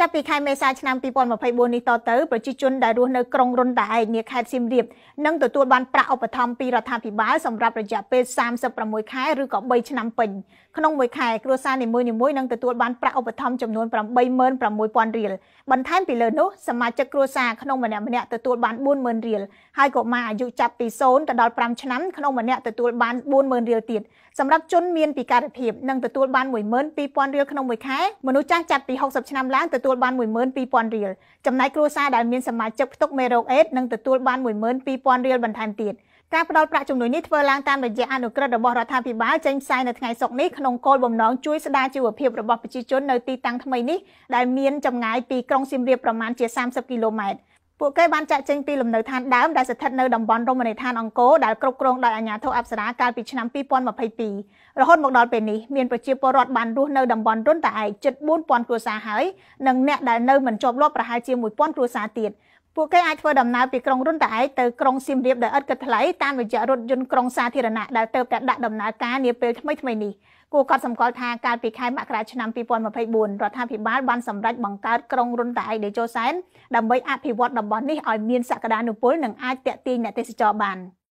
ចាប់ពីខែមេសាឆ្នាំ2024នេះតទៅប្រជាជនដែលរស់នៅក្រុងរុនតាឯកនាខេត្តសៀមរាបនឹងទទួលបានប្រាក់ឧបត្ថម្ភពីរដ្ឋាភិបាលសម្រាប់រយៈពេល36ខែឬក៏3ឆ្នាំពេញក្នុងមួយខែគ្រួសារនីមួយៗនឹងទទួលបានប្រាក់ឧបត្ថម្ភចំនួន86000រៀលបន្ថែមពីលើនោះសមាជិកគ្រួសារក្នុងម្នាក់ម្នាក់ទទួលបាន40000រៀលហើយកុមារអាយុចាប់ពី0ទៅដល់5ឆ្នាំក្នុងម្នាក់ទទួលបាន40000រៀលទៀតសម្រាប់ជនមានពិការភាពនឹងទទួលបាន12000រៀលក្នុងមួយខែមនុស្សចាស់ចាប់ពី60ឆ្នាំឡើងទទួលទទួលបាន12000រៀលចំណែកគ្រួសារដែលមានសមាជិកផ្ទុកមេរោគអេដនឹងទទួលបាន12000រៀលបន្ថែមទៀតការផ្តល់ប្រាក់ជំនួយនេះធ្វើឡើងតាមរយៈអនុក្រឹត្យរបស់រដ្ឋាភិបាលចេញផ្សាយនៅថ្ងៃសុក្រនេះក្នុងគោលបំណងជួយស្ដារជីវភាពរបស់ប្រជាជននៅទីតាំងថ្មីនេះដែលមានចម្ងាយពីក្រុងសៀមរាបប្រមាណជា30គីឡូម៉ែត្រពួកគេបានចាក់ចេញពីលំនៅឋានដើមដែលស្ថិតនៅតំបន់រមណីយដ្ឋានអង្គរដែលគ្រប់គ្រងដោយអាជ្ញាធរអប្សរាកាលពីឆ្នាំ2022រហូតមកដល់ពេលនេះមានប្រជាពលរដ្ឋបានរស់នៅតំបន់រុនតាឯកជិត4000គ្រួសារហើយនិងអ្នកដែលនៅមិនជាប់លាប់ប្រហែលជា1000គ្រួសារទៀតពួកគេអាចធ្វើដំណើរពីក្រុងរុនតាឯកទៅក្រុងសៀមរាបដោយឥតគិតថ្លៃតាមរយៈរថយន្តក្រុងសាធារណៈដែលទៅតែដាក់ដំណើរការនាពេលថ្មីថ្មីនេះគួរកត់សម្គាល់ថាកាលពីខែមករាឆ្នាំ2024រដ្ឋាភិបាលបានសម្រេចបង្កើតក្រុងរុនតាឯកដេជោសែនដើម្បីអភិវឌ្ឍតំបន់នេះឲ្យមានសក្តានុពលនិងអាចទាក់ទាញអ្នកទេសចរបាន។